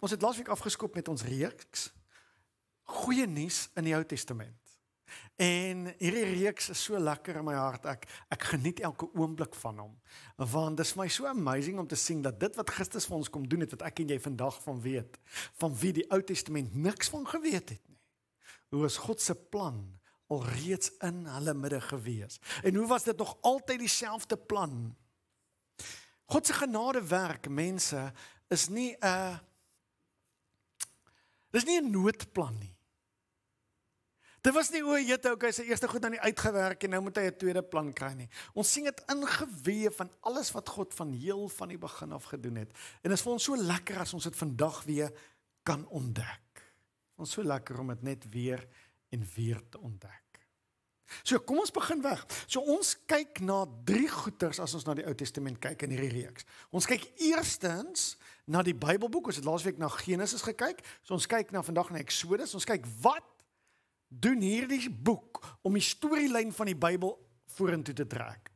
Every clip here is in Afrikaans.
Ons het laasweek afgeskop met ons reeks Goeie nuus in die Ou Testament. En hierdie reeks is so lekker in my hart. Ek ek geniet elke oomblik van hom. Want dit is my so amazing om te sien dat dit wat Christus vir ons kom doen het wat ek en jy vandag van weet, van wie die Ou Testament niks van geweet het nie. Hoe is God se plan alreeds in hulle midde gewees? En hoe was dit nog altyd dieselfde plan? God se genade werk, mense, is nie 'n uh, Dis nie 'n noodplan nie. Dit was nie hoe Jette okay sy eerste goed aan die uitgewerk en nou moet hy 'n tweede plan kry nie. Ons sien dit ingeweef van alles wat God van heel van die begin af gedoen het. En dit is vir ons so lekker as ons dit vandag weer kan ontdek. Ons so lekker om dit net weer en weer te ontdek. So kom ons begin weg. So ons kyk na drie goeters as ons na die Ou Testament kyk in hierdie reeks. Ons kyk eerstens na die Bybelboek. Ons het laasweek na Genesis gekyk. So ons kyk na vandag na Eksodus. Ons kyk wat doen hierdie boek om die storielyn van die Bybel vorentoe te trek.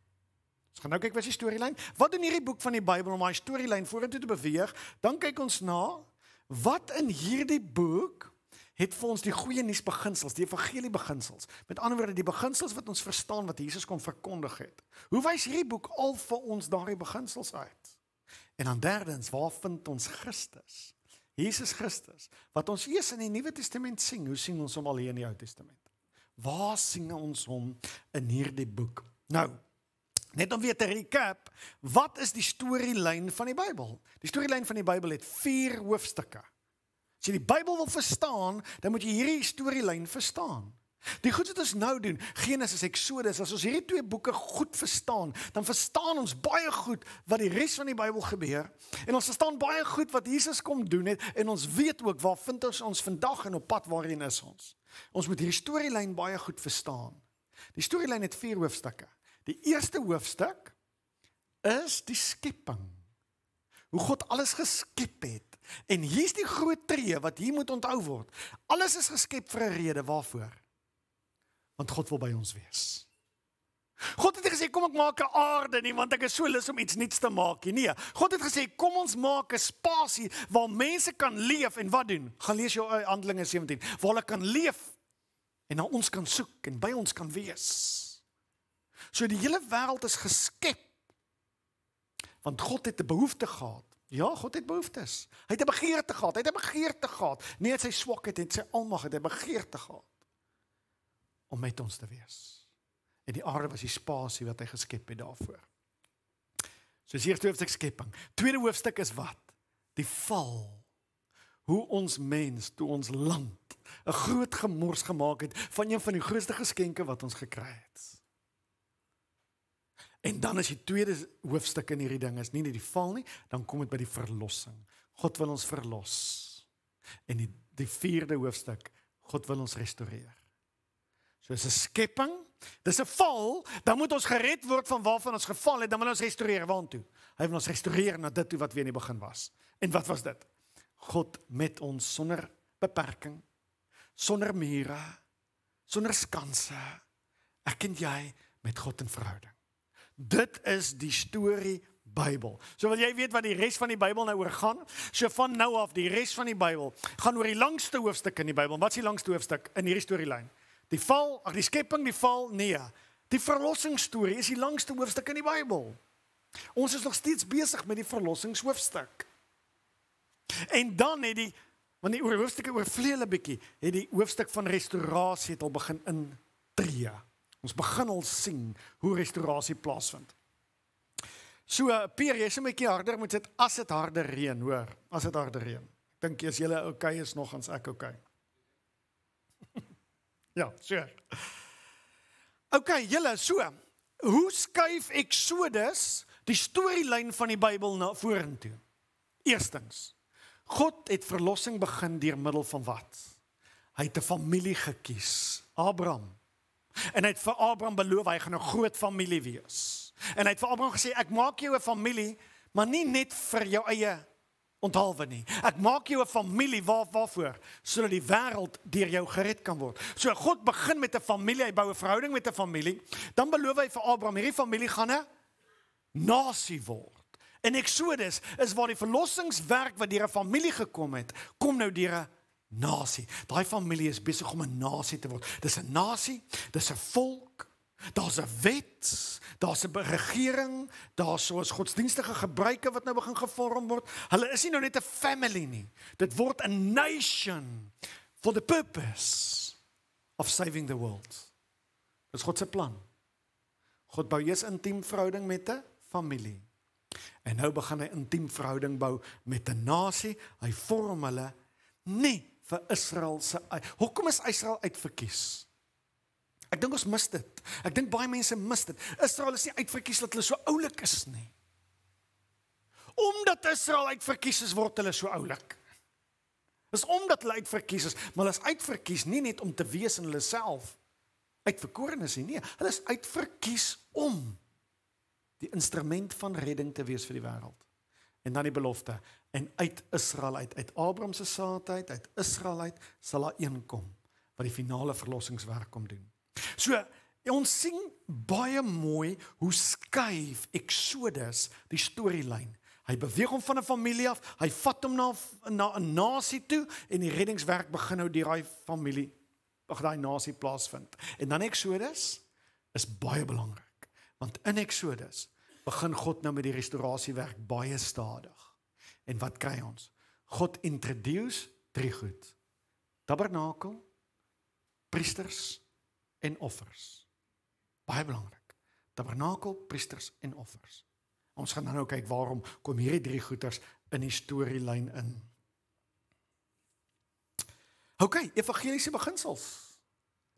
Ons gaan nou kyk wat is die storielyn? Wat doen hierdie boek van die Bybel om daai storielyn vorentoe te beweeg? Dan kyk ons na wat in hierdie boek het vir ons die goeie nuus beginsels, die evangelie beginsels. Met ander woorde, die beginsels wat ons verstaan wat Jesus kon verkondig het. Hoe wys hierdie boek al vir ons daardie beginsels uit? En dan derdens, waar vind ons Christus? Jesus Christus wat ons eers in die Nuwe Testament sien, hoe sien ons hom al hier in die Ou Testament? Waar sien ons hom in hierdie boek? Nou, net om weer te recap, wat is die storielyn van die Bybel? Die storielyn van die Bybel het 4 hoofstukke. As jy die Bybel wil verstaan, dan moet jy hierdie storielyn verstaan. Die goed wat ons nou doen, Genesis en Eksodus, as ons hierdie twee boeke goed verstaan, dan verstaan ons baie goed wat die res van die Bybel gebeur en ons verstaan baie goed wat Jesus kom doen het en ons weet ook waar vind ons ons vandag en op pad waarheen is ons. Ons moet hierdie storielyn baie goed verstaan. Die storielyn het 4 hoofstukke. Die eerste hoofstuk is die skepping. Hoe God alles geskep het. En hier's die groot tree wat hier moet onthou word. Alles is geskep vir 'n rede, waarvoor? Want God wil by ons wees. God het gesê kom ek maak 'n aarde nie want ek is so lus om iets nuuts te maak nie. Nee, God het gesê kom ons maak 'n spasie waar mense kan leef en wat doen? Gaan lees jou eh, Handelinge 17 waar hulle kan leef en na ons kan soek en by ons kan wees. So die hele wêreld is geskep want God het 'n behoefte gehad Ja, God het behoeftes. Hy het 'n begeerte gehad. Hy het 'n begeerte gehad. Nie net sy swakheid en sy almag het hy begeerte gehad om met ons te wees. En die aarde was die spasie wat hy geskep het daarvoor. So is hierdie hoofstuk skepping. Tweede hoofstuk is wat? Die val. Hoe ons mens toe ons land 'n groot gemors gemaak het van een van die grootste geskenke wat ons gekry het. En dan is die tweede hoofstuk in hierdie ding is nie net die val nie, dan kom dit by die verlossing. God wil ons verlos. En die die vierde hoofstuk, God wil ons restoreer. So is 'n skepping, dis 'n val, dan moet ons gered word van waarvan ons geval het, dan wil ons restoreer waartoe. Hy wil ons restoreer na dit wat weer in die begin was. En wat was dit? God met ons sonder beperking, sonder mure, sonder skanse. Ek en jy met God in verhouding. Dit is die storie Bybel. So wil jy weet wat die res van die Bybel nou oor gaan? So van nou af, die res van die Bybel gaan oor die langste hoofstuk in die Bybel. Wat is die langste hoofstuk in hierdie storielyn? Die val, ag die skepping, die val, nee. Die verlossingsstorie is die langste hoofstuk in die Bybel. Ons is nog steeds besig met die verlossingshoofstuk. En dan het die want die oor hoofstukke oor vleele bietjie, het die hoofstuk van restaurasie het al begin intree. Ons begin al sien hoe restaurasie plaasvind. So, Pier, jy's 'n bietjie harder met dit as dit harder reën, hoor, as dit harder reën. Ek dink jy's julle okay is nog ons ek okay. ja, seker. So. Okay, julle, so, hoe skuif Exodus die storielyn van die Bybel na vorentoe? Eerstens, God het verlossing begin deur middel van wat? Hy het 'n familie gekies, Abraham, En hy het vir Abraham beloof hy gaan 'n groot familie wees. En hy het vir Abraham gesê ek maak jou 'n familie, maar nie net vir jou eie onthalwe nie. Ek maak jou 'n familie waar waarvoor sodat die wêreld deur jou gered kan word. So God begin met 'n familie, hy bou 'n verhouding met 'n familie, dan beloof hy vir Abraham hierdie familie gaan 'n nasie word. In Eksodus is waar die verlossingswerk wat deur 'n familie gekom het, kom nou deur 'n nasie. Daai familie is besig om 'n nasie te word. Dis 'n nasie, dis 'n volk. Daar's 'n wet, daar's 'n regering, daar's soos godsdienstige gebruike wat nou begin gevorm word. Hulle is nie nou net 'n family nie. Dit word 'n nation for the purpose of saving the world. Dis God se plan. God bou eers 'n intiem verhouding met 'n familie. En nou begin hy 'n intiem verhouding bou met 'n nasie. Hy vorm hulle nie vir Israel se Hoekom is Israel uitverkies? Ek dink ons mis dit. Ek dink baie mense mis dit. Israel is nie uitverkies dat hulle so oulik is nie. Omdat Israel uitverkies is word hulle so oulik. Dis omdat hulle uitverkies is, maar hulle is uitverkies nie net om te wees in hulle self uitverkorenes nie. Nee, hulle is uitverkies om die instrument van redding te wees vir die wêreld. En dan die belofte, en uit Israel uit uit Abraham se saad uit uit Israel uit sal daar een kom wat die finale verlossingswerk kom doen. So ons sien baie mooi hoe skuif Exodus die storielyn. Hy beweeg hom van 'n familie af, hy vat hom na na 'n nasie toe en die reddingswerk begin nou deur daai familie wag daai nasie plaasvind. En dan Exodus is baie belangrik want in Exodus begin God nou met die restaurasiewerk baie stadig. En wat kry ons? God introduce drie goed. Tabernakel, priesters en offers. Baie belangrik. Tabernakel, priesters en offers. Ons gaan nou kyk waarom kom hierdie drie goeters in die storielyn in. OK, evangeliese beginsels.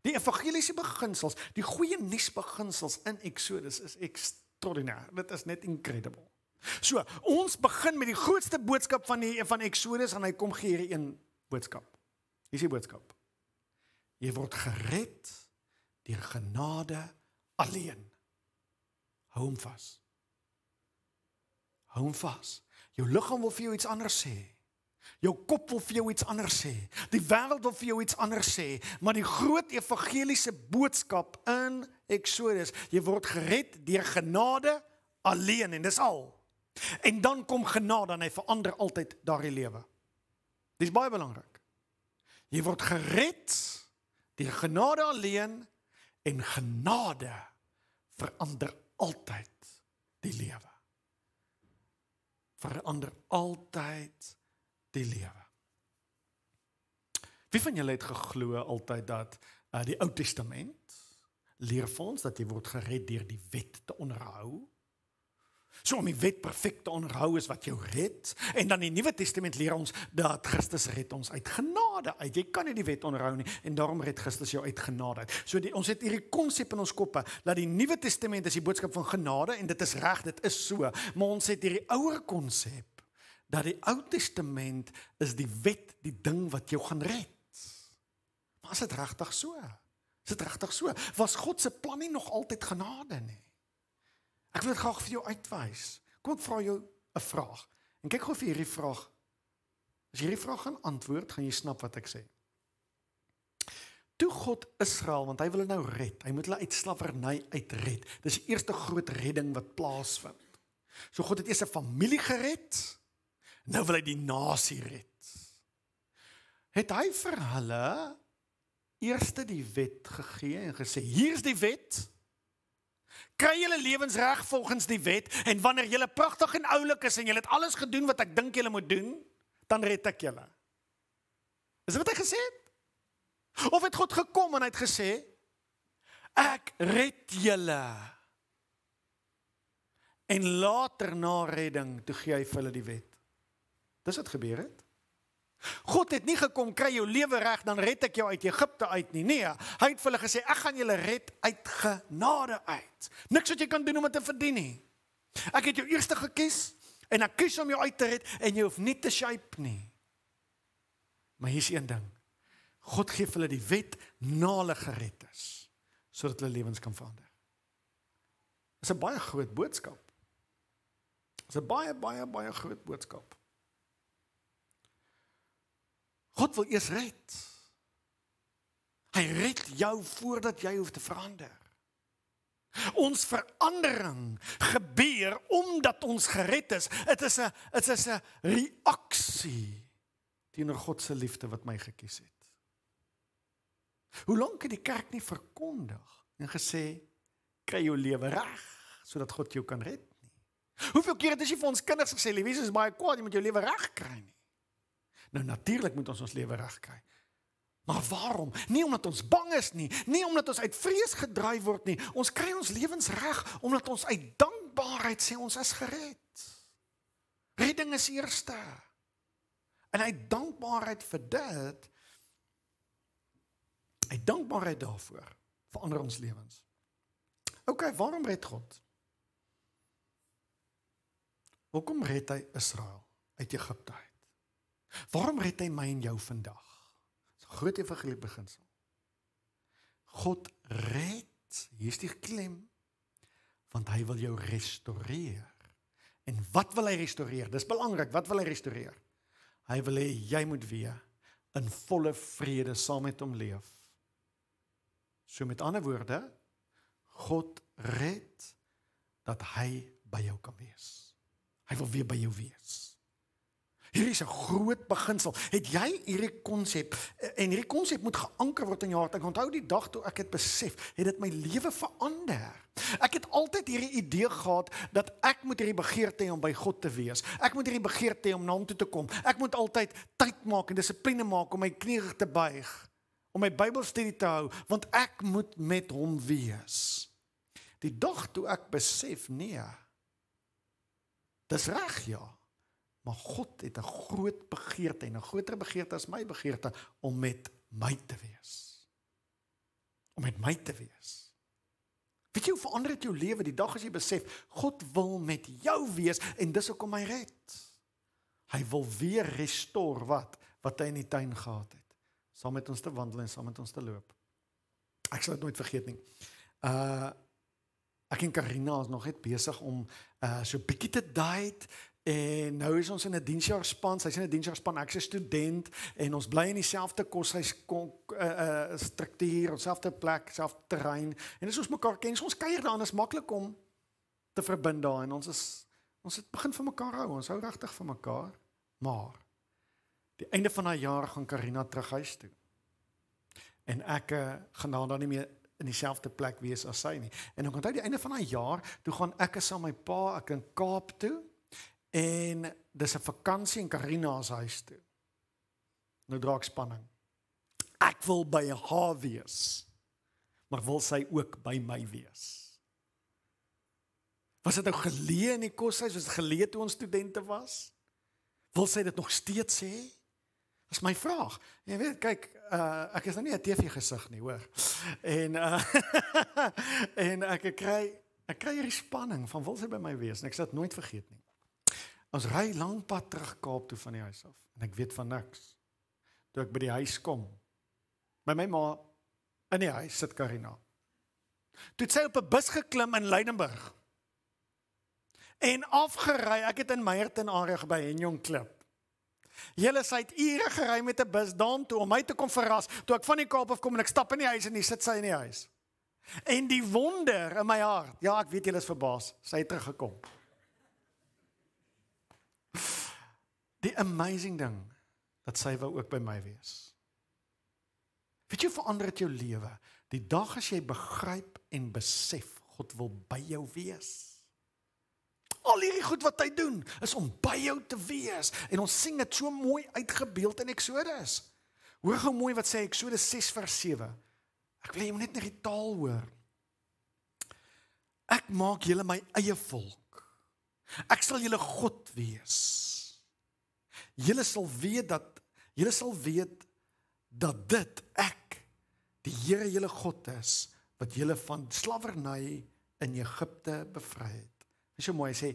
Die evangeliese beginsels, die goeie nuus beginsels in Eksodus is extraordinair. Dit is net incredible. So, ons begin met die grootste boodskap van die van Exodus en hy kom gee hier een boodskap. Hier is die boodskap. Jy word gered deur genade alleen. Hou hom vas. Hou hom vas. Jou liggaam wil vir jou iets anders sê. Jou kop wil vir jou iets anders sê. Die wêreld wil vir jou iets anders sê, maar die groot evangeliese boodskap in Exodus, jy word gered deur genade alleen en dis al. En dan kom genade en hy verander altyd daardie lewe. Dis baie belangrik. Jy word gered deur genade alleen en genade verander altyd die lewe. Verander altyd die lewe. Wie van julle het geglo altyd dat uh, die Ou Testament leer vir ons dat jy word gered deur die wet te onderhou? So om die wet perfek te onderhou is wat jou red en dan die Nuwe Testament leer ons dat Christus red ons uit genade uit. Jy kan nie die wet onderhou nie en daarom red Christus jou uit genade uit. So die, ons het hierdie konsep in ons koppe dat die Nuwe Testament is die boodskap van genade en dit is reg, dit is so, maar ons het hierdie ouer konsep dat die Ou Testament is die wet, die ding wat jou gaan red. Maar as dit regtig so is, is dit regtig so, was God se plan nie nog altyd genade nie? Ek wil dit graag vir jou uitwys. Kom ek vra jou 'n vraag. En kyk gou vir hierdie vraag. As hierdie vraag gaan antwoord, gaan jy snap wat ek sê. Toe God Israel, want hy wil hulle nou red. Hy moet hulle uit slawerny uitred. Dis die eerste groot redding wat plaasvind. So God het eers 'n familie gered. Nou wil hy die nasie red. Het hy vir hulle eerste die wet gegee en gesê: "Hier's die wet." Kry julle lewens reg volgens die wet en wanneer julle pragtig en oulik is en julle het alles gedoen wat ek dink julle moet doen, dan red ek julle. Is dit wat hy gesê het? Of het God gekom en hy het gesê ek red julle. En later na redding toe gee hy vir hulle die wet. Dis wat gebeur het. God het nie gekom kry jou lewe reg dan red ek jou uit Egipte uit nie. Nee, hy het vir hulle gesê ek gaan julle red uit genade uit. Niks wat jy kan doen om dit te verdien nie. Ek het jou eers gekies en ek kies om jou uit te red en jy hoef nie te shape nie. Maar hier's een ding. God gee vir hulle die wet na hulle gered is sodat hulle lewens kan verander. Dit is 'n baie groot boodskap. Dit is 'n baie baie baie groot boodskap. God wil eers red. Hy red jou voordat jy hoef te verander. Ons verandering gebeur omdat ons gered is. Dit is 'n dit is 'n reaksie teenoor God se liefde wat my gekies het. Hoe lank het die kerk nie verkondig en gesê kry jou lewe reg sodat God jou kan red nie. Hoeveel keer het ons vir ons kinders gesê, "Liewe, jy is baie kwaad, jy moet jou lewe regkry." Nie. Nou natuurlik moet ons ons lewe regkry. Maar waarom? Nie omdat ons bang is nie, nie omdat ons uit vrees gedryf word nie. Ons kry ons lewens reg omdat ons uit dankbaarheid sê ons is gered. Redding is eerste. En uit dankbaarheid vir dit uit dankbaarheid daarvoor verander ons lewens. OK, waarom red God? Hoekom red hy Israel uit Egipte uit? Waarom red hy my en jou vandag? Dis 'n groot evangelie beginsel. God red. Hier's die klem. Want hy wil jou restoreer. En wat wil hy restoreer? Dis belangrik. Wat wil hy restoreer? Hy wil hê jy moet weer in volle vrede saam met hom leef. So met ander woorde, God red dat hy by jou kan wees. Hy wil weer by jou wees. Hier is 'n groot beginsel. Het jy hierdie konsep eh, en hierdie konsep moet geanker word in jou hart. Ek onthou die dag toe ek dit besef, het dit my lewe verander. Ek het altyd hierdie idee gehad dat ek moet hierdie begeerte hê om by God te wees. Ek moet hierdie begeerte hê om na hom toe te kom. Ek moet altyd tyd maak en dissipline maak om my knieë te buig, om my Bybelstudie te hou, want ek moet met hom wees. Die dag toe ek besef, nee. Dis reg, ja. Maar God het 'n groot begeerte en 'n groter begeerte as my begeerte om met my te wees. Om met my te wees. Weet jy hoe verander dit jou lewe die dag as jy besef God wil met jou wees en dis hoekom hy red. Hy wil weer restore wat wat hy in die tuin gehad het. Saam met ons te wandel en saam met ons te loop. Ek sal dit nooit vergeet nie. Uh Ek en Karina is nog net besig om uh so bietjie te diet En nou is ons in 'n diensjaarspan. Sy's in 'n diensjaarspan. Ek's 'n student en ons bly in dieselfde koshuis kon uh, eh, uh eh, struktuur, dieselfde plek, dieselfde terrein. En ons mekaar ken. Ons kuier daar en dit is maklik om te verbind daar en ons is ons het begin van mekaar hou. Ons hou regtig van mekaar. Maar die einde van haar jaar gaan Karina terug huis toe. En ek uh, gaan dan dan nie meer in dieselfde plek wees as sy nie. En ek onthou die einde van haar jaar, toe gaan ek saam met my pa ek in Kaap toe En dis 'n vakansie in Karina se huis toe. Nou draak spanning. Ek wil by haar wees. Maar wil sy ook by my wees? Was dit nou geleë in die koshuis soos geleë toe ons studente was? Wil sy dit nog steeds hê? Dis my vraag. Jy weet, kyk, uh, ek is nou nie 'n TV gesig nie, hoor. En uh, en ek kry ek kry hierdie spanning van wil sy by my wees en ek sal dit nooit vergeet nie. Ons ry lank pad terug Kaap toe van die huis af en ek weet van niks. Toe ek by die huis kom, by my ma in die huis sit Karina. Toe sy op 'n bus geklim in Leidenburg en afgery. Ek het in Meyerton aanreg by Henjong klip. Julle sy het ure gery met 'n bus daartoe om my te kom verras. Toe ek van die Kaap af kom en ek stap in die huis en hy sit sy in die huis. En die wonder in my hart. Ja, ek weet julle is verbaas. Sy het teruggekom die amazing ding dat sy wou ook by my wees. Weet jy verander dit jou lewe? Die dag as jy begryp en besef God wil by jou wees. Al hierdie goed wat hy doen is om by jou te wees en ons sien dit so mooi uitgebeeld in Eksodus. Hoor gou mooi wat sê Eksodus 6 vers 7. Ek wil jy moet net net die taal hoor. Ek maak julle my eie volk Ek sal julle God wees. Julle sal weet dat julle sal weet dat dit ek die Here julle God is wat julle van slawerny in Egipte bevry het. Dis so mooi hy sê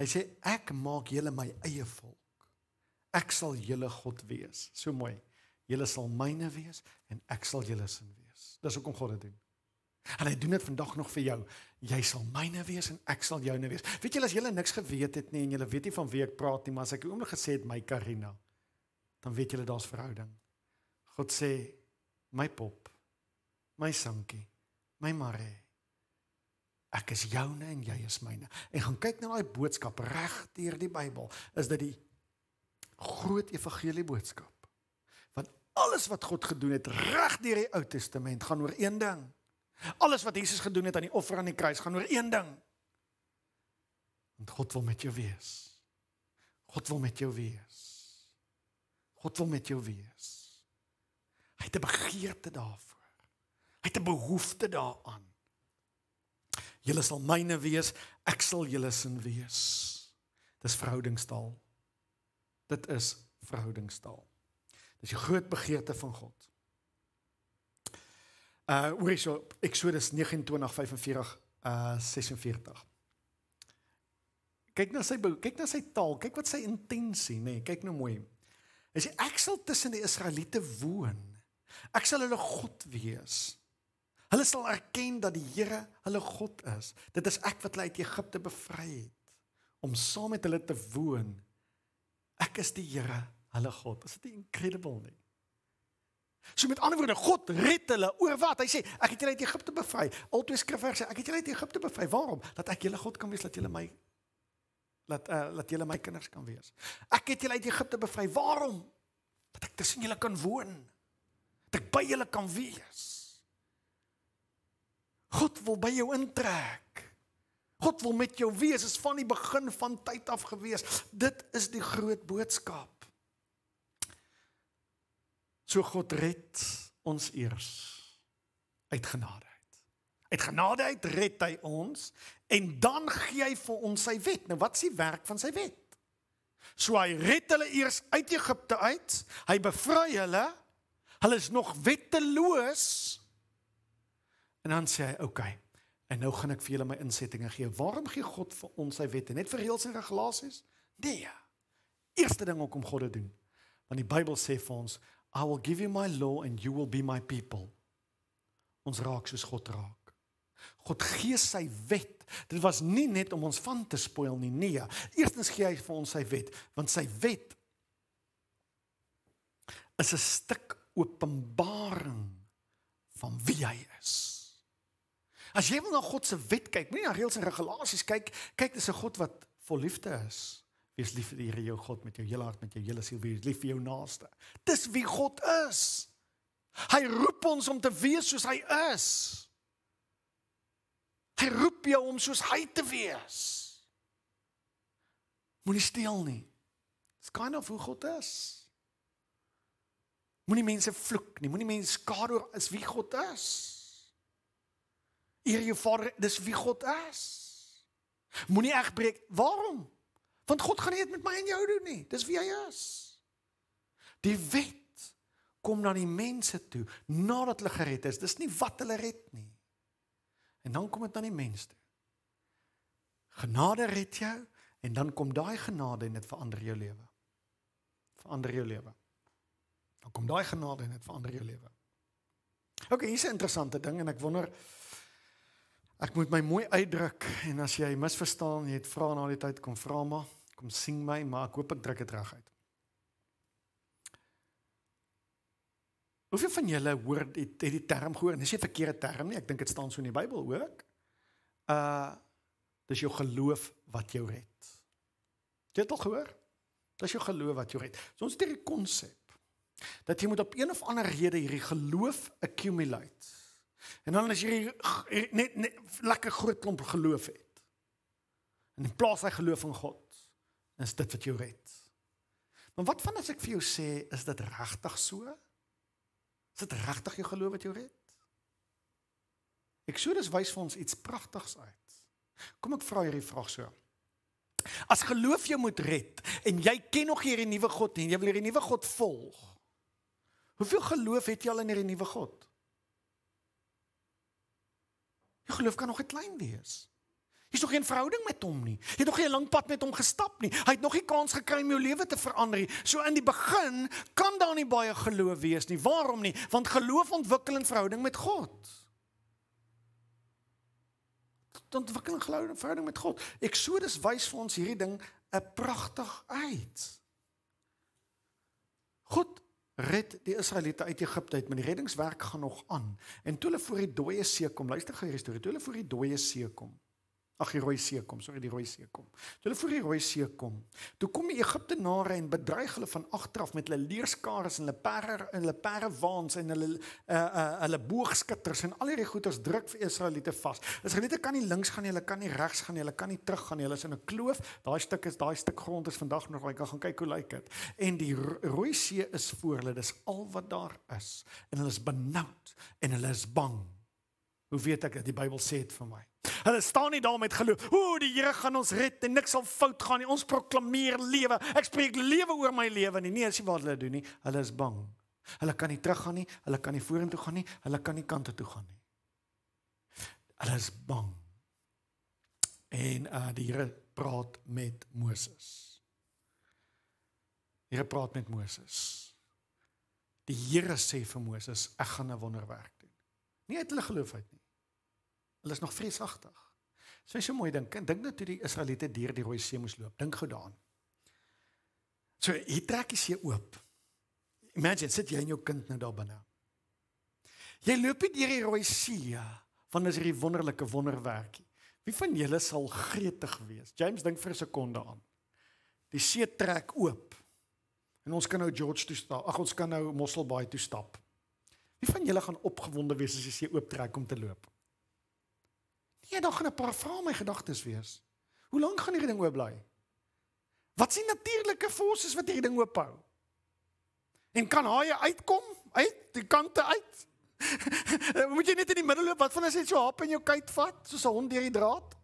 hy sê ek maak julle my eie volk. Ek sal julle God wees. So mooi. Julle sal myne wees en ek sal julle sin wees. Dis hoe kom God dit doen. En hy doen dit vandag nog vir jou. Jy sal myne wees en ek sal joune wees. Weet julle as julle niks geweet het nie en julle weet nie van wie ek praat nie, maar as ek oomlik gesê het my Karina, dan weet julle daar's verhouding. God sê my pop, my sankie, my mare. Ek is joune en jy is myne. En gaan kyk na daai boodskap reg deur die Bybel, is dit die groot evangelie boodskap. Want alles wat God gedoen het reg deur die Ou Testament gaan oor een ding Alles wat Jesus gedoen het aan die offer aan die kruis gaan oor een ding. Want God wil met jou wees. God wil met jou wees. God wil met jou wees. Hy het 'n begeerte daarvoor. Hy het 'n behoefte daaraan. Julle sal myne wees, ek sal julle sin wees. Dis verhoudingstaal. Dit is verhoudingstaal. Dis die groot begeerte van God. Uh oor hierso Exodus 29:45 46. Kyk na sy kyk na sy taal, kyk wat sy intensie nê, nee, kyk nou mooi. Hy sê ek sal tussen die Israeliete woon. Ek sal hulle God wees. Hulle sal erken dat die Here hulle God is. Dit is ek wat hulle uit Egipte bevry het om saam met hulle te woon. Ek is die Here, hulle God. Is dit incredible nie? So met ander woorde, God red hulle oor wat? Hy sê, ek het julle uit Egipte bevry. Al twee skrifverse, ek het julle uit Egipte bevry. Waarom? Dat ek julle God kan wees dat julle my dat eh uh, dat julle my kinders kan wees. Ek het julle uit Egipte bevry. Waarom? Dat ek tussen julle kan woon. Dat ek by julle kan wees. God wil by jou intrek. God wil met jou wees. Dit is van die begin van tyd af gewees. Dit is die groot boodskap. So God red ons eers uit genade uit. Uit genade uit red hy ons en dan gee hy vir ons sy wet. Nou wat is die werk van sy wet? So hy red hulle eers uit Egipte uit, hy bevry hulle. Hulle is nog wetteloos. En dan sê hy, "Oké, okay, en nou gaan ek vir julle my insettinge gee. Waarom gee God vir ons sy wette? Net vir reëls en regulasies? Nee. Eerste ding om God te doen. Want die Bybel sê vir ons, I will give you my law and you will be my people. Ons raak soos God raak. God gee sy wet. Dit was nie net om ons van te spoil nie. Nee, eerstens gee hy vir ons sy wet, want sy wet is 'n stuk openbaring van wie hy is. As jy wil na God se wet kyk, moenie na reëls en regulasies kyk. Kyk, dis 'n God wat vol liefde is. Wees lief vir die Here jou God met jou hele hart, met jou hele siel, wees lief vir jou naaste. Dis wie God is. Hy roep ons om te wees soos hy is. Hy roep jou om soos hy te wees. Moenie steel nie. Dis kind of hoe God is. Moenie mense vloek nie. Moenie mense skade oor is wie God is. Eer jou vader, dis wie God is. Moenie egbreek. Waarom? Want God gaan nie dit met my en jou doen nie. Dis wie hy is. Die wet kom na die mense toe nadat hulle gered is. Dis nie wat hulle red nie. En dan kom dit na die mens toe. Genade red jou en dan kom daai genade en dit verander jou lewe. Verander jou lewe. Dan kom daai genade en dit verander jou lewe. OK, hier's 'n interessante ding en ek wonder Ek moet my mooi uitdruk en as jy misverstaan, jy het vra na die tyd kom vra maar, kom sien my, maar ek hoop ek druk dit reg uit. Hoeveel van julle hoor het, het die term gehoor? Dis 'n verkeerde term nie, ek dink dit staan so in die Bybel, hoor ek? Uh dis jou geloof wat jou red. Jy het al gehoor? Dis jou geloof wat jou red. So ons het hierdie konsep dat jy moet op een of ander rede hierdie geloof accumulate En dan as jy net net lekker groot klomp geloof het. En in plaas hy geloof in God, is dit wat jou red. Maar wat van as ek vir jou sê is dit regtig so? Is dit regtig jou geloof wat jou red? Eksodus wys vir ons iets pragtigs uit. Kom ek vra hierdie vraag so. As geloof jou moet red en jy ken nog hierdie nuwe God en jy wil hierdie nuwe God volg. Hoeveel geloof het jy al in hierdie nuwe God? Jou geloof kan nog klein wees. Jy's nog geen verhouding met hom nie. Jy het nog nie 'n lang pad met hom gestap nie. Hy het nog nie kans gekry om jou lewe te verander nie. So in die begin kan daar nie baie geloof wees nie. Waarom nie? Want geloof ontwikkel in verhouding met God. Dan ontwikkel geloof in verhouding met God. Eksodus wys vir ons hierdie ding 'n pragtig uit. God red die Israeliete uit Egipte uit, maar die reddingswerk gaan nog aan. En toe hulle voor die dooie see kom, luister gou hierdie storie, toe hulle voor die dooie see kom. Ag die Rooi See kom, sorry die Rooi See kom. Toe hulle voor die Rooi See kom, toe kom die Egiptenare en bedreig hulle van agteraf met hulle leerskare en hulle perre en hulle perre waans en hulle uh uh hulle boogskutters en al hierdie goeters druk vir Israeliete vas. Israeliete kan nie links gaan nie, hulle kan nie regs gaan nie, hulle kan nie terug gaan nie. Hulle is in 'n kloof. Daai stuk is daai stuk grond is vandag nog waar ek gaan kyk hoe lyk dit. En die Rooi See is voor hulle, dis al wat daar is. En hulle is benoud en hulle is bang. Hoe weet ek dat die Bybel sê dit vir my? Hulle staan nie daar met geloof. O, die Here gaan ons red en niks sal fout gaan nie. Ons proklameer lewe. Ek spreek lewe oor my lewe nie. Nee, as jy wat hulle doen nie, hulle is bang. Hulle kan nie teruggaan nie, hulle kan nie vorentoe gaan nie, hulle kan nie kante toe gaan nie. Hulle is bang. En uh die Here praat met Moses. Die Here praat met Moses. Die Here sê vir Moses, ek gaan 'n wonderwerk doen. Nie uit hulle geloof uit nie. Hulle is nog vreesagtig. So jy so mooi dink, dink net nou toe die Israeliete deur die Rooi See moes loop. Dink gou daaraan. So hier trek die see oop. Imagine sit jy en jou kind nou daar binne. Jy loop deur die Rooi See van ja, 'n wonderlike wonderwerkie. Wie van julle sal gretig wees? James dink vir 'n sekonde aan. Die see trek oop. En ons kan nou George toe stap. Ag ons kan nou Mossel Bay toe stap. Wie van julle gaan opgewonde wees as die see oop trek om te loop? Nee, daar gaan 'n paar vrae in my gedagtes wees. Hoe lank gaan hierdie ding oop bly? Wat sien natuurlike forces wat hierdie ding oop hou? En kan haai uitkom uit die kante uit? Moet jy net in die middel loop, wat van as jy so hap in jou kuit vat soos 'n hond deur die draad?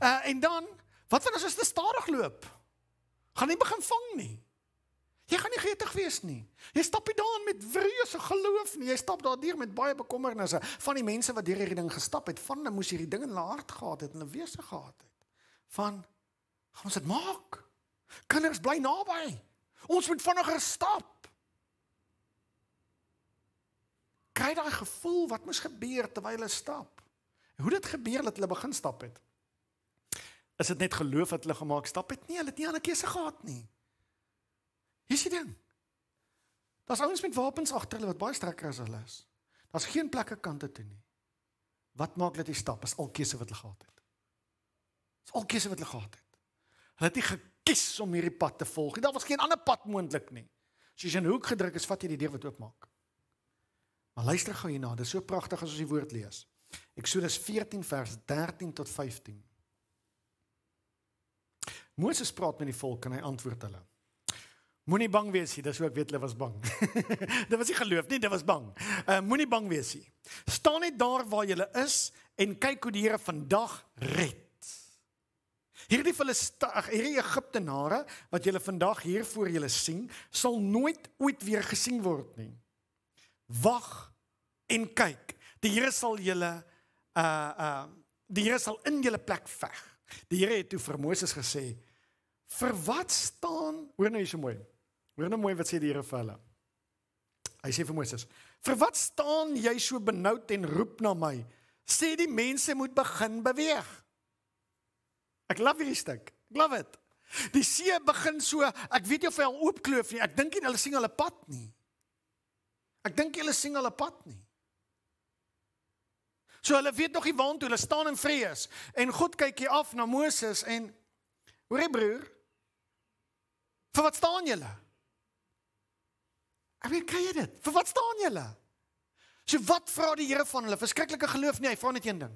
Uh en dan, wat van as jy te stadig loop? Gaan nie begin vang nie. Jy gaan nie gretig wees nie. Jy stap nie daarin met vreese geloof nie. Jy stap daardeur met baie bekommernisse van die mense wat deur hierdie ding gestap het. Van hulle moes hierdie ding in hulle hart gehad het en hulle wese gehad het. Van gaan ons dit maak? Kinders bly naby. Ons moet vinniger stap. Kry daai gevoel wat moes gebeur terwyl hulle stap. Hoe dit gebeur dat hulle begin stap het. Is dit net geloof wat hulle gemaak stap het? Nee, hulle het nie ander keuse gehad nie. Hier's die ding. Daar's ouens met wapens agter hulle wat baie sterker as hulle is. Daar's geen plekke kante toe nie. Wat maak dat jy stap is al keuse wat hulle gehad het. Dis al keuse wat hulle gehad het. Hulle het nie gekies om hierdie pad te volg nie. Daar was geen ander pad moontlik nie. As jy in 'n hoek gedruk is, vat jy die deur wat oopmaak. Maar luister gou hierna, dis so pragtig as ons die woord lees. Eksodus 14 vers 13 tot 15. Moses praat met die volk en hy antwoord hulle. Moenie bang wees nie, dis ook weet hulle was bang. dit was nie geloof nie, dit was bang. Uh, Moenie bang wees nie. Sta net daar waar jy is en kyk hoe die Here vandag red. Hierdie Filistag, hierdie Egiptenare wat julle vandag hier voor julle sien, sal nooit ooit weer gesien word nie. Wag en kyk. Die Here sal julle uh uh die Here sal in julle plek veg. Die Here het toe vir Moses gesê: "Vir wat staan, hoor nou hier so mooi. Hoor nou mooi wat sê die Here vir hulle. Hy sê vir Moses: "Vir wat staan jy so benoud en roep na my? Sê die mense moet begin beweeg." Ek love hierdie stuk. Ek love dit. Die see begin so, ek weet nie of hy al oopkloof nie. Ek dink nie hulle sien hulle pad nie. Ek dink hulle sien hulle pad nie. So hulle weet nog nie waantoe hulle staan in vrees en God kyk hier af na Moses en hoorie broer vir wat staan julle? Ek weet kan jy dit? Vir wat staan julle? So wat vra die Here van hulle? Verskriklike geloof nie, hy vra net een ding.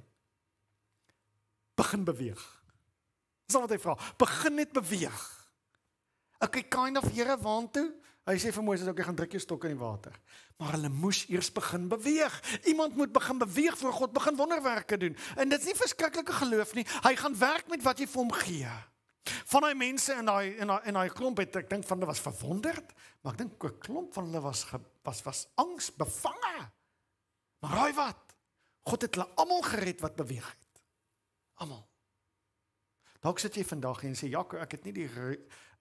Begin beweeg. Dis wat hy vra. Begin net beweeg. Okay, kind of Here waantoe? Hy sê vir Moses, okay, gaan druk jou stok in die water. Maar hulle moes eers begin beweeg. Iemand moet begin beweeg voor God, begin wonderwerke doen. En dit is nie verskriklike geloof nie. Hy gaan werk met wat jy vir hom gee. Van daai mense in daai in daai in daai klomp het ek dink van hulle was verwonderd, maar ek dink 'n klomp van hulle was ge, was was angsbevange. Maar raai wat? God het hulle almal gered wat beweeg het. Almal. Dalk sit jy vandag en sê Jaco, ek het nie die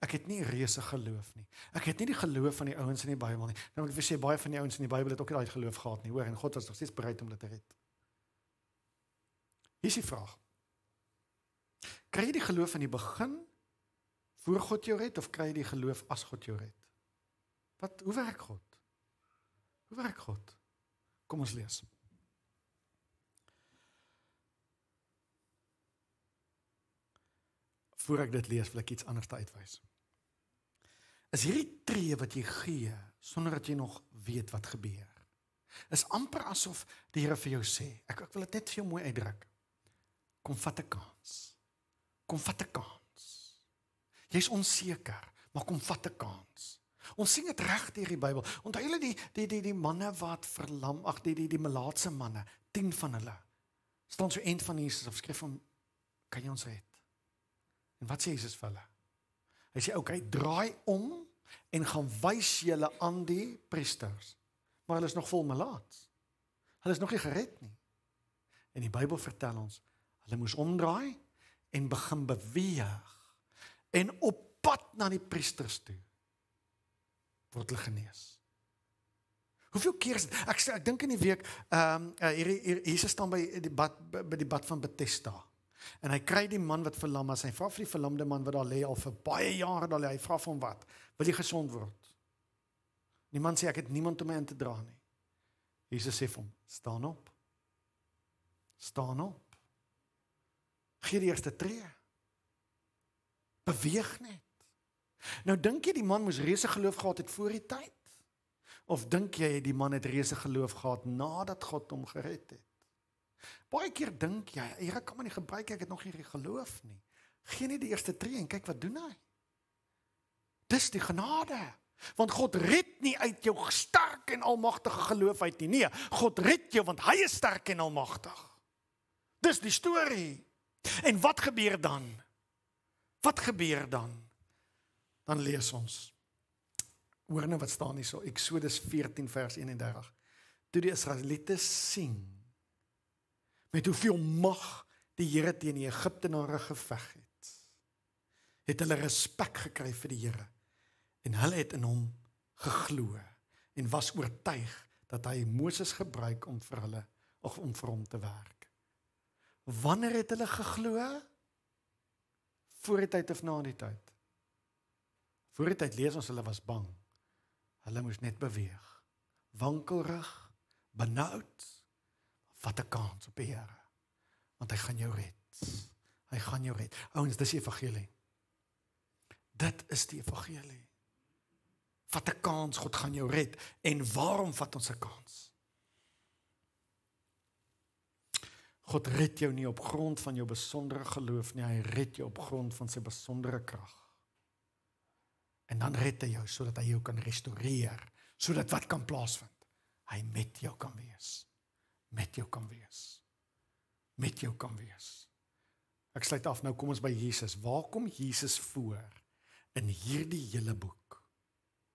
ek het nie reëse geloof nie. Ek het nie die geloof van die ouens in die Bybel nie. Nou ek wil sê baie van die ouens in die Bybel het ook nie daai geloof gehad nie, hoor, en God was nog steeds bereid om dit te red. Hier is die vraag kry jy die geloof in die begin voor God jou red of kry jy die geloof as God jou red? Wat hoe werk God? Hoe werk God? Kom ons lees. Voordat ek dit lees, wil ek iets anders uitwys. Is hierdie tree wat jy gee sonder dat jy nog weet wat gebeur. Is amper asof die Here vir jou sê, ek ek wil dit net vir jou mooi uitdruk. Kom vat 'n kans kom vat 'n kans. Jy's onseker, maar kom vat 'n kans. Ons sien dit reg deur die Bybel. Onthou hulle die die die die manne wat verlam, ag die die die melaatse manne, 10 van hulle. staan so end van Jesus op skrif van kan jy ons red? En wat sê Jesus vir hulle? Hy sê okay, draai om en gaan wys julle aan die priesters. Maar hulle is nog vol melaats. Hulle is nog nie gered nie. En die Bybel vertel ons hulle moes omdraai en begin beweeg en op pad na die priesters toe word hulle genees. Hoeveel keer is dit? Ek ek dink in die week ehm um, hier Jesus staan by die bad by die bad van Bethesda. En hy kry die man wat verlam is. Hy vra vir die verlamde man wat daar lê al vir baie jare daar lê. Hy vra vir hom wat? Wil jy gesond word? Die man sê ek het niemand om my in te dra nie. Jesus sê vir hom: "Staan op. Staan op. Gee die eerste tree. Beweeg net. Nou dink jy die man moes reuse geloof gehad het voor die tyd? Of dink jy die man het reuse geloof gehad nadat God hom gered het? Baie keer dink jy, Here kan my nie gebruik ek het nog hierdie geloof nie. Gee net die eerste tree en kyk wat doen hy. Dis die genade. Want God red nie uit jou sterk en almagtige geloof uit nie. Nee, God red jou want hy is sterk en almagtig. Dis die storie. En wat gebeur dan? Wat gebeur dan? Dan lees ons. Hoor nou wat staan hier so Eksodus 14 vers 31. Toe die Israeliete sien met hoeveel mag die Here teen die Egiptenare geveg het, het hulle respek gekry vir die Here en hulle het in hom geglo en was oortuig dat hy Moses gebruik om vir hulle of om vir hom te werk. Wanneer het hulle geglo? Voor die tyd of na die tyd? Voor die tyd lees ons hulle was bang. Hulle moes net beweeg. Wankelrig, benoud. Wat 'n kans op die Here. Want hy gaan jou red. Hy gaan jou red. Ouens, dis die evangelie. Dit is die evangelie. Wat 'n kans God gaan jou red en waarom vat ons 'n kans? God red jou nie op grond van jou besondere geloof nie, hy red jou op grond van sy besondere krag. En dan red hy jou sodat hy jou kan restoreer, sodat wat kan plaasvind, hy met jou kan wees. Met jou kan wees. Met jou kan wees. Ek sluit af nou, kom ons by Jesus. Waar kom Jesus voor in hierdie hele boek?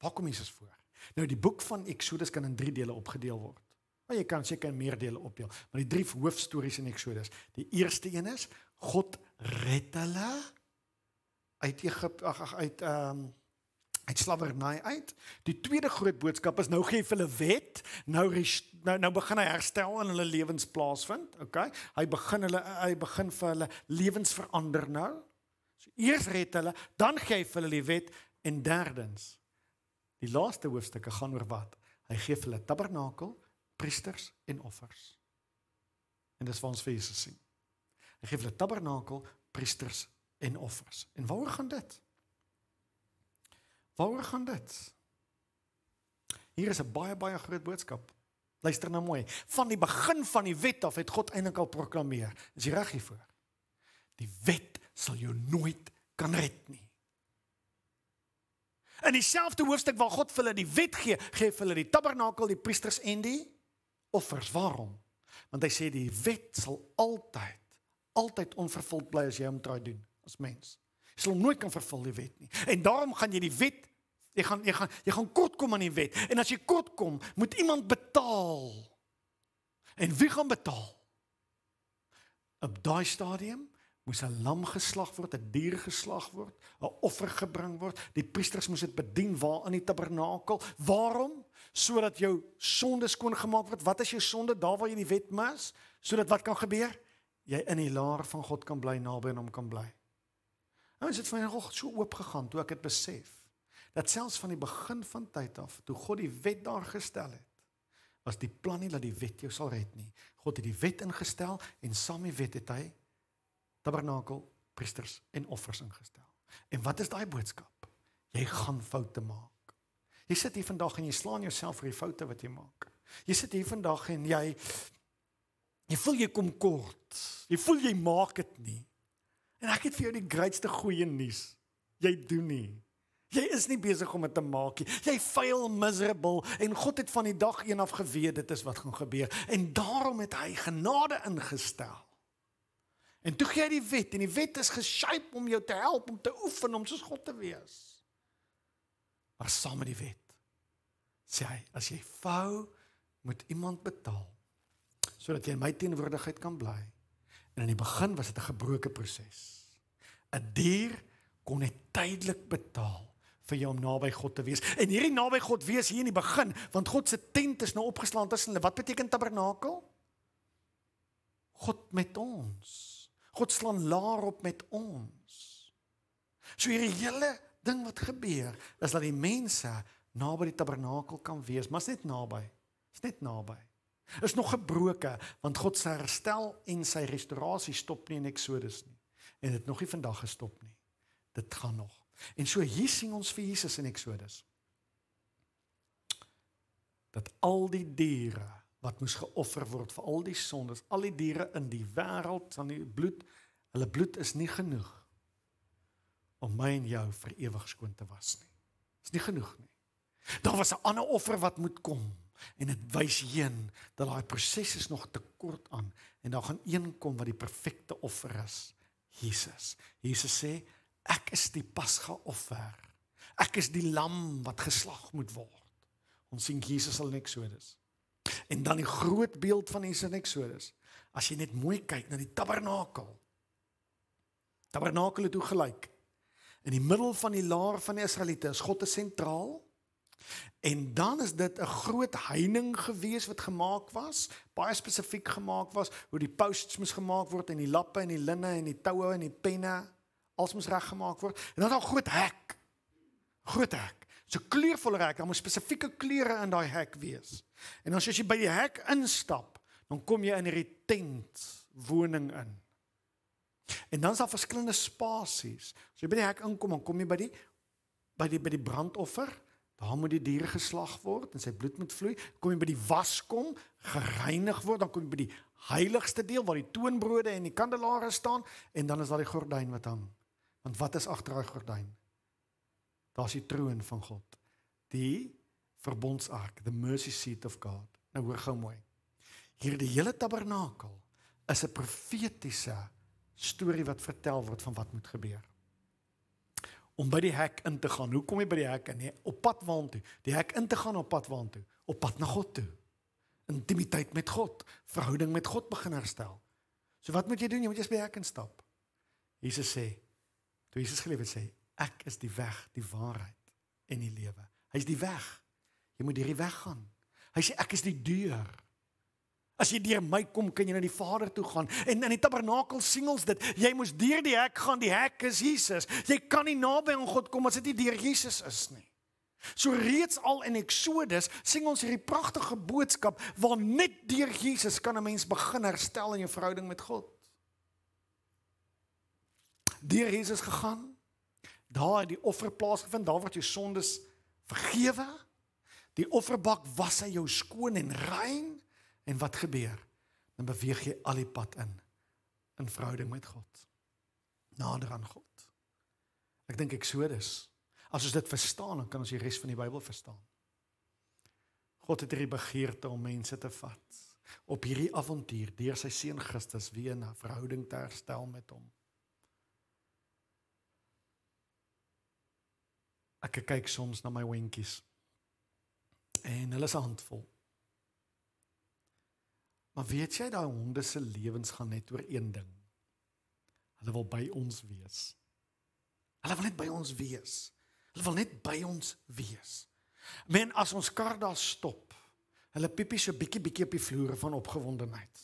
Waar kom Jesus voor? Nou die boek van Eksodus kan in 3 dele opgedeel word. Maar jy kan seker meer dele opdeel. Maar die drie hoofstories in Eksodus. Die eerste een is God red hulle uit Egipte ag ag uit ehm um, uit slawernai uit. Die tweede groot boodskap is nou gee hulle wet, nou nou nou begin hy herstel aan hulle lewens plaasvind, okay? Hy begin hulle hy begin vir hulle lewens verander nou. So eers red hulle, dan gee hy hulle die wet en derdens. Die laaste hoofstukke gaan oor wat? Hy gee hulle tabernakel priesters en offers. En dis waar ons vir Jesus sien. Hy gee hulle tabernakel, priesters en offers. En waaroor gaan dit? Waaroor gaan dit? Hier is 'n baie baie groot boodskap. Luister nou mooi. Van die begin van die wet af het God eintlik al proklameer. Is jy reg hiervoor? Die wet sal jou nooit kan red nie. In dieselfde hoofstuk waar God vir hulle die wet gee, gee hy vir hulle die tabernakel, die priesters en die offers. Waarom? Want hy sê die wet sal altyd altyd onvervuld bly as jy hom probeer doen as mens. Jy sal hom nooit kan vervul die wet nie. En daarom gaan jy die wet jy gaan jy gaan jy gaan kort kom aan die wet. En as jy kort kom, moet iemand betaal. En wie gaan betaal? Op daai stadium moes 'n lam geslag word, 'n dier geslag word, 'n offer gebring word. Die priesters moes dit bedien waar in die tabernakel. Waarom? sodat jou sondes kon gemaak word. Wat is jou sonde? Daar waar jy die wet mis, sodat wat kan gebeur? Jy in die laer van God kan bly, naby aan hom kan bly. Ons het van hier hoor so oop gegaan toe ek dit besef. Dat selfs van die begin van tyd af, toe God die wet daar gestel het, was die plan nie dat die wet jou sal red nie. God het die wet ingestel en saam met wet het hy tabernakel, priesters en offers ingestel. En wat is daai boodskap? Jy gaan foute maak. Jy sit hier vandag en jy slaan jouself vir die foute wat jy maak. Jy sit hier vandag en jy jy voel jy kom kort. Jy voel jy maak dit nie. En ek het vir jou die grootste goeie nuus. Jy doen nie. Jy is nie besig om dit te maak nie. Jy fail miserable en God het van die dag 1 af geweet dit is wat gaan gebeur en daarom het hy genade ingestel. En toe gee hy die wet en die wet is geshape om jou te help om te oefen om soos God te wees. Maar saam met die wet sê hy, as jy vou, moet iemand betaal sodat jy in my teenwoordigheid kan bly. En in die begin was dit 'n gebroke proses. 'n Dier kon net tydelik betaal vir jou om naby God te wees. En hierdie naby God wees hier in die begin, want God se tent is nou opgeslaan tussen hulle. Wat beteken tabernakel? God met ons. God slaan laar op met ons. So hierdie hele ding wat gebeur is dat die mense naby die tabernakel kan wees, maar's net naby. Is net naby. Is nog gebroke want God se herstel en sy restaurasie stop nie in Exodus nie en dit nog nie vandag gestop nie. Dit gaan nog. En so hier sien ons vir Jesus in Exodus dat al die diere wat moes geoffer word vir al die sondes, al die diere in die wêreld, dan die bloed, hulle bloed is nie genoeg om my en jou vir ewig skoon te was nie. Is nie genoeg nie. Daar was 'n ander offer wat moet kom en dit wys heen dat daai proses is nog te kort aan en daar gaan een kom wat die perfekte offer is, Jesus. Jesus sê, ek is die pasga offer. Ek is die lam wat geslag moet word. Ons sien Jesus al in Eksodus. En dan die groot beeld van Jesus in Eksodus. As jy net mooi kyk na die tabernakel. Tabernakel het hoe gelyk? In die middel van die laar van die Israeliete is God se sentraal En dan is dit 'n groot heining gewees wat gemaak was, baie spesifiek gemaak was hoe die posts moes gemaak word en die lappe en die linne en die toue en die penne als moes reggemaak word. En dan 'n groot hek. Groot hek. So kleurvolle hek, dan moet spesifieke kleure in daai hek wees. En dan as jy by die hek instap, dan kom jy in hierdie tent woning in. En dan is daar verskillende spasies. As jy by die hek inkom, dan kom jy by die by die by die brandoffer Daar moet die dier geslag word en sy bloed moet vloei. Kom jy by die waskom, gereinig word, dan kom jy by die heiligste deel waar die toonbrode en die kandelaare staan en dan is daar die gordyn wat hang. Want wat is agter daai gordyn? Daar's die troon van God. Die verbondsark, the mercy seat of God. Nou hoor gou mooi. Hierdie hele tabernakel is 'n profetiese storie wat vertel word van wat moet gebeur om by die hek in te gaan. Hoe kom jy by die hek in? Nee, op pad waant toe. Die hek in te gaan op pad waant toe. Op pad na God toe. Intimiteit met God, verhouding met God begin herstel. So wat moet jy doen? Jy moet eers by die hek instap. Jesus sê, toe Jesus geliefd sê, ek is die weg, die waarheid en die lewe. Hy's die weg. Jy moet hierdie weg gaan. Hy sê ek is die deur. As jy deur my kom, kan jy na die Vader toe gaan. En in die tabernakel singels dit, jy moes deur die hek gaan, die hek is Jesus. Jy kan nie naby aan God kom as dit nie deur Jesus is nie. So reeds al in Eksodus sien ons hierdie pragtige boodskap waar net deur Jesus kan 'n mens begin herstel in jou verhouding met God. Deur Jesus gegaan, daar het die offer plaasgevind, daar word jou sondes vergewe. Die offerbak was hy jou skoon en rein. En wat gebeur? Dan beweeg jy al die pad in in verhouding met God. Nader aan God. Ek dink Exodus. As ons dit verstaan, dan kan ons die res van die Bybel verstaan. God het hierdie begeerte om mense te vat op hierdie avontuur deur sy seun Christus weer 'n verhouding te herstel met hom. Ek kyk soms na my wentjies en hulle is handvol. Maar weet jy daai honde se lewens gaan net oor een ding. Hulle wil by ons wees. Hulle wil net by ons wees. Hulle wil net by ons wees. Men as ons kar daar stop, hulle piepie so bietjie bietjie op die vloere van opgewondenheid.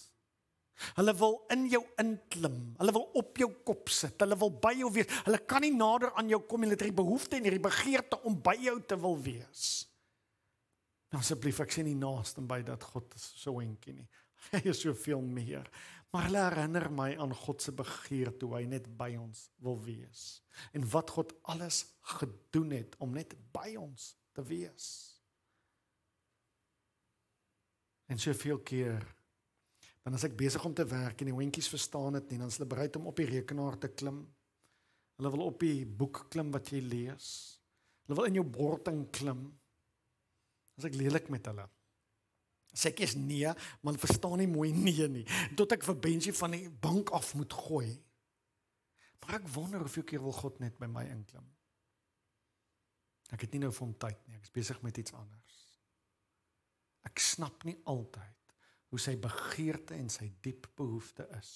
Hulle wil in jou inklim. Hulle wil op jou kop sit. Hulle wil by jou wees. Hulle kan nie nader aan jou kom nie. Hulle het 'n behoefte en 'n begeerte om by jou te wil wees. Nou asseblief, ek sien nie naaste by dat God so 'n entjie nie. Hy is soveel meer. Maar hulle herinner my aan God se begeerte hoe hy net by ons wil wees en wat God alles gedoen het om net by ons te wees. En soveel keer dan as ek besig om te werk en die hondjies verstaan dit nie, dan is hulle bereid om op die rekenaar te klim. Hulle wil op die boek klim wat jy lees. Hulle wil in jou bordting klim. As ek lelik met hulle sê ek is nee, man verstaan nie mooi nee nie. Tot ek vir Benji van die bank af moet gooi. Maar ek wonder of ek keer wil God net by my inklim. Ek het nie nou vir hom tyd nie. Ek is besig met iets anders. Ek snap nie altyd hoe sy begeerte en sy diep behoefte is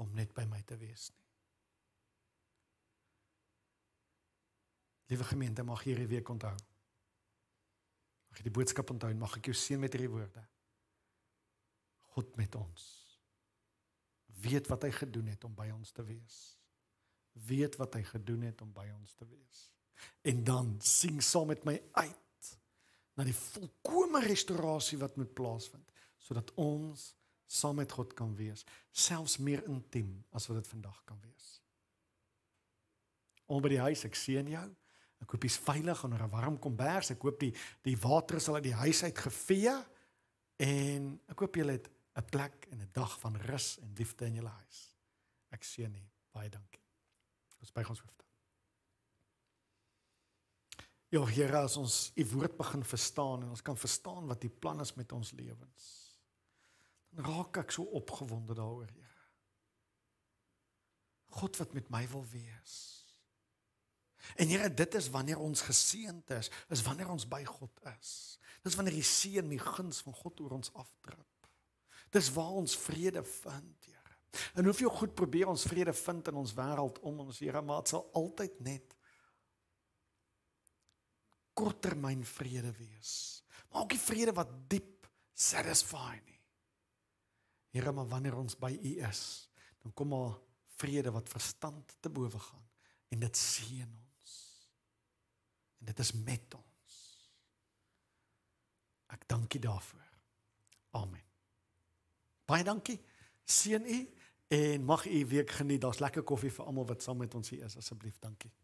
om net by my te wees nie. Liewe gemeente, mag hierdie week onthou. Mag jy die boodskap onthou en mag ek jou seën met hierdie woorde. God met ons. Weet wat hy gedoen het om by ons te wees. Weet wat hy gedoen het om by ons te wees. En dan sing saam met my uit na die volkomme restaurasie wat moet plaasvind sodat ons saam met God kan wees, selfs meer intiem as wat dit vandag kan wees. Om by die huis ek sien jou. Ek hoop jy's veilig onder 'n warm kombers. Ek hoop die die water sal uit die huis uit gevee en ek hoop jy het 'n plek en 'n dag van rus en liefde in jou huis. Ek seën u. Baie dankie. Ons by ons hoofde. Ja Here, as ons u woord begin verstaan en ons kan verstaan wat die plan is met ons lewens, dan raak ek so opgewonde daaroor, Here. God wat met my wil wees. En Here, dit is wanneer ons geseënd is, is wanneer ons by God is. Dis wanneer die seën en die guns van God oor ons afdruk. Dis waar ons vrede vind, Here. En hoef jy goed probeer ons vrede vind in ons wêreld om ons Here, maar dit sal altyd net korttermyn vrede wees. Maak die vrede wat diep satisfy nie. Here, maar wanneer ons by U is, dan kom al vrede wat verstand te bowe gaan en dit seën ons. En dit is met ons. Ek dankie daarvoor. Amen. Baie dankie. Seën u en mag u week geniet. Daar's lekker koffie vir almal wat saam met ons hier is. Asseblief, dankie.